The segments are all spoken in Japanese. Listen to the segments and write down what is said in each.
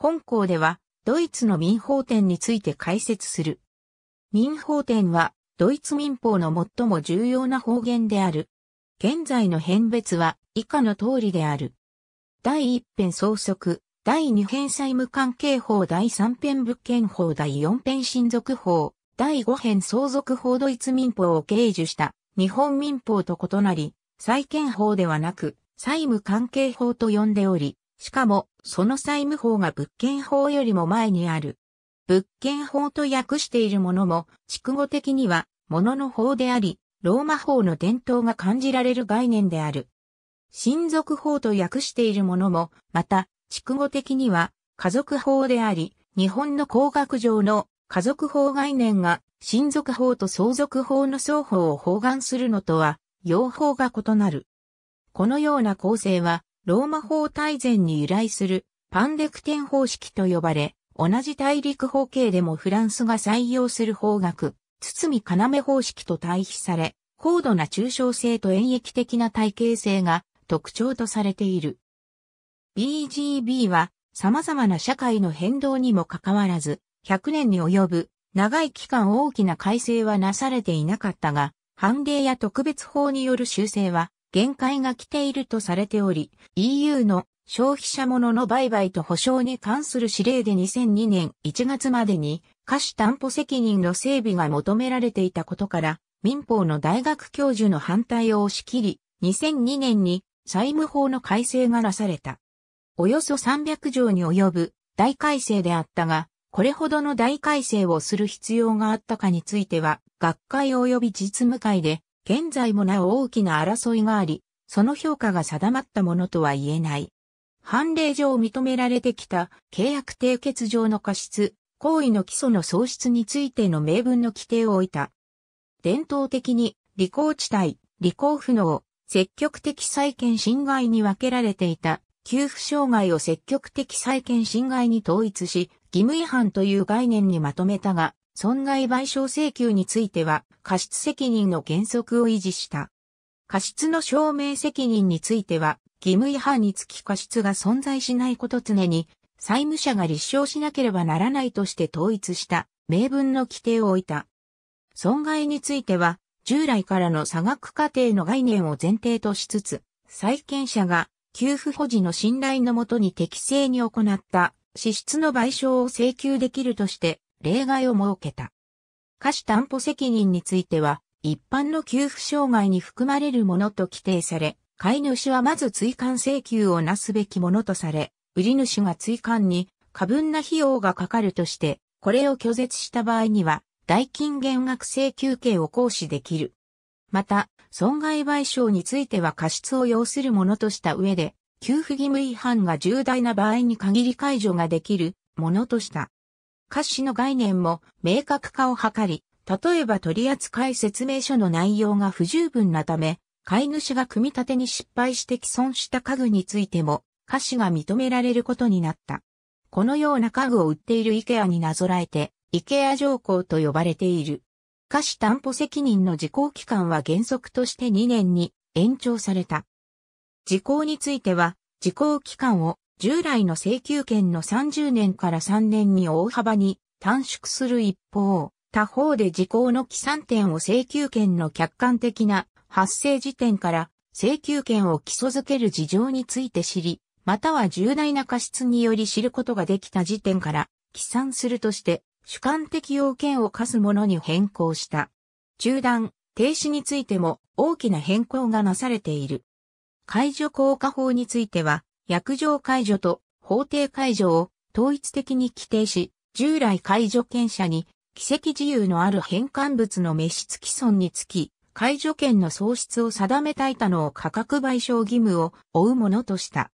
本校では、ドイツの民法典について解説する。民法典は、ドイツ民法の最も重要な方言である。現在の変別は以下の通りである。第1編総則、第2編債務関係法、第3編物件法、第4編親族法、第5編相続法ドイツ民法を経示した日本民法と異なり、債権法ではなく、債務関係法と呼んでおり、しかも、その債務法が物件法よりも前にある。物件法と訳しているものも、畜語的には、ものの法であり、ローマ法の伝統が感じられる概念である。親族法と訳しているものも、また、畜語的には、家族法であり、日本の工学上の家族法概念が、親族法と相続法の双方を包含するのとは、用法が異なる。このような構成は、ローマ法大全に由来するパンデクテン方式と呼ばれ、同じ大陸法系でもフランスが採用する方学、包み要方式と対比され、高度な抽象性と演疫的な体系性が特徴とされている。BGB は様々な社会の変動にもかかわらず、100年に及ぶ長い期間大きな改正はなされていなかったが、判例や特別法による修正は限界が来ているとされており、EU の消費者物の売買と保証に関する指令で2002年1月までに可視担保責任の整備が求められていたことから、民法の大学教授の反対を押し切り、2002年に債務法の改正がなされた。およそ300条に及ぶ大改正であったが、これほどの大改正をする必要があったかについては、学会及び実務会で現在もなお大きな争いがあり、その評価が定まったものとは言えない。判例上認められてきた契約締結上の過失、行為の基礎の喪失についての明文の規定を置いた。伝統的に、履行地帯、履行不能、積極的債権侵害に分けられていた、給付障害を積極的債権侵害に統一し、義務違反という概念にまとめたが、損害賠償請求については過失責任の原則を維持した。過失の証明責任については義務違反につき過失が存在しないこと常に債務者が立証しなければならないとして統一した明文の規定を置いた。損害については従来からの差額過程の概念を前提としつつ、債権者が給付保持の信頼のもとに適正に行った支出の賠償を請求できるとして例外を設けた。下肢担保責任については、一般の給付障害に含まれるものと規定され、買い主はまず追加請求をなすべきものとされ、売り主が追加に過分な費用がかかるとして、これを拒絶した場合には、代金減額請求権を行使できる。また、損害賠償については過失を要するものとした上で、給付義務違反が重大な場合に限り解除ができるものとした。歌詞の概念も明確化を図り、例えば取扱説明書の内容が不十分なため、買い主が組み立てに失敗して既存した家具についても、歌詞が認められることになった。このような家具を売っている IKEA になぞらえて、IKEA 条項と呼ばれている。歌詞担保責任の時効期間は原則として2年に延長された。時効については、時効期間を従来の請求権の30年から3年に大幅に短縮する一方、他方で時効の起算点を請求権の客観的な発生時点から請求権を基礎づける事情について知り、または重大な過失により知ることができた時点から起算するとして主観的要件を課すものに変更した。中断、停止についても大きな変更がなされている。解除効果法については、約定解除と法定解除を統一的に規定し、従来解除権者に、奇跡自由のある変換物の滅失既存につき、解除権の喪失を定めたいたの価格賠償義務を負うものとした。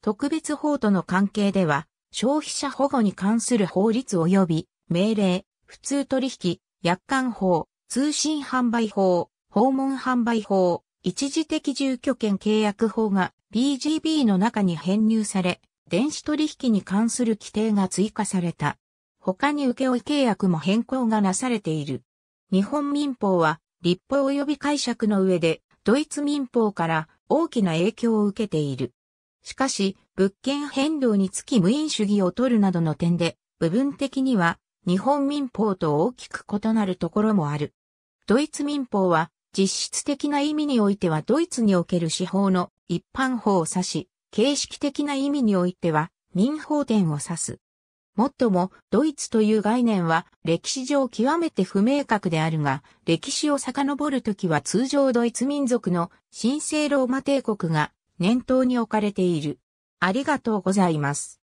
特別法との関係では、消費者保護に関する法律及び、命令、普通取引、約款法、通信販売法、訪問販売法、一時的住居権契約法が BGB の中に編入され、電子取引に関する規定が追加された。他に請負契約も変更がなされている。日本民法は立法及び解釈の上でドイツ民法から大きな影響を受けている。しかし、物件変動につき無因主義を取るなどの点で、部分的には日本民法と大きく異なるところもある。ドイツ民法は実質的な意味においてはドイツにおける司法の一般法を指し、形式的な意味においては民法典を指す。もっとも、ドイツという概念は歴史上極めて不明確であるが、歴史を遡るときは通常ドイツ民族の神聖ローマ帝国が念頭に置かれている。ありがとうございます。